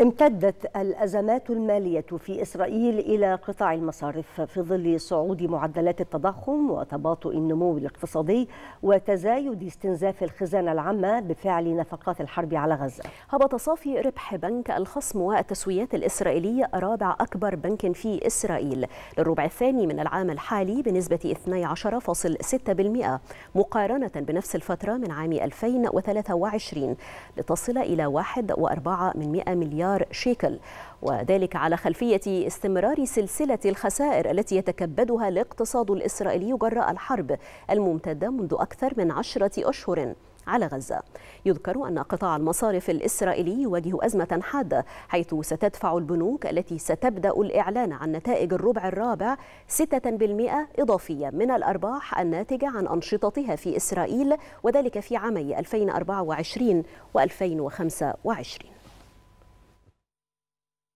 امتدت الأزمات المالية في إسرائيل إلى قطاع المصارف في ظل صعود معدلات التضخم وتباطؤ النمو الاقتصادي وتزايد استنزاف الخزانة العامة بفعل نفقات الحرب على غزة هبط صافي ربح بنك الخصم والتسويات الإسرائيلية رابع أكبر بنك في إسرائيل للربع الثاني من العام الحالي بنسبة 12.6% مقارنة بنفس الفترة من عام 2023 لتصل إلى 1.4 مليار مليار شيكل وذلك على خلفية استمرار سلسلة الخسائر التي يتكبدها الاقتصاد الإسرائيلي جراء الحرب الممتدة منذ أكثر من عشرة أشهر على غزة يذكر أن قطاع المصارف الإسرائيلي يواجه أزمة حادة حيث ستدفع البنوك التي ستبدأ الإعلان عن نتائج الربع الرابع 6% إضافية من الأرباح الناتجة عن أنشطتها في إسرائيل وذلك في عامي 2024 و2025